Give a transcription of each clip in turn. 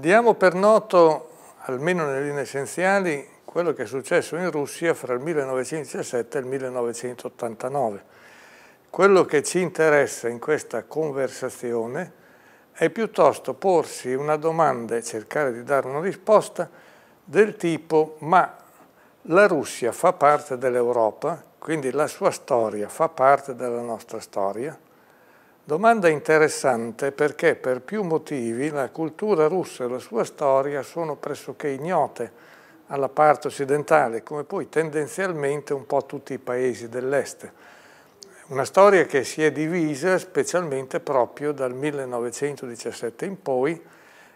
Diamo per noto, almeno nelle linee essenziali, quello che è successo in Russia fra il 1917 e il 1989. Quello che ci interessa in questa conversazione è piuttosto porsi una domanda e cercare di dare una risposta del tipo ma la Russia fa parte dell'Europa, quindi la sua storia fa parte della nostra storia, Domanda interessante perché per più motivi la cultura russa e la sua storia sono pressoché ignote alla parte occidentale, come poi tendenzialmente un po' tutti i paesi dell'est. Una storia che si è divisa specialmente proprio dal 1917 in poi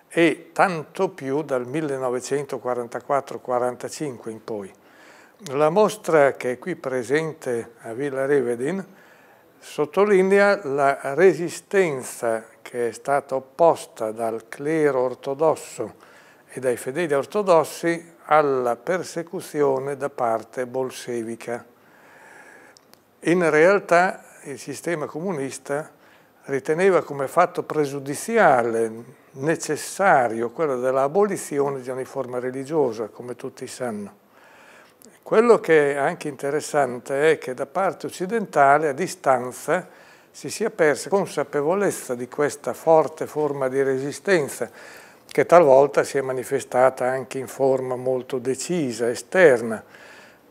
e tanto più dal 1944-45 in poi. La mostra che è qui presente a Villa Revedin sottolinea la resistenza che è stata opposta dal clero ortodosso e dai fedeli ortodossi alla persecuzione da parte bolscevica. In realtà il sistema comunista riteneva come fatto pregiudiziale necessario quello dell'abolizione di ogni forma religiosa, come tutti sanno. Quello che è anche interessante è che da parte occidentale a distanza si sia persa consapevolezza di questa forte forma di resistenza che talvolta si è manifestata anche in forma molto decisa, esterna.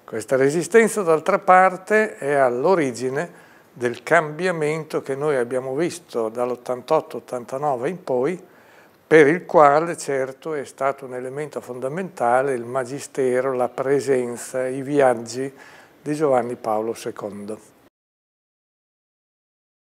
Questa resistenza d'altra parte è all'origine del cambiamento che noi abbiamo visto dall'88-89 in poi per il quale certo è stato un elemento fondamentale il magistero, la presenza, i viaggi di Giovanni Paolo II.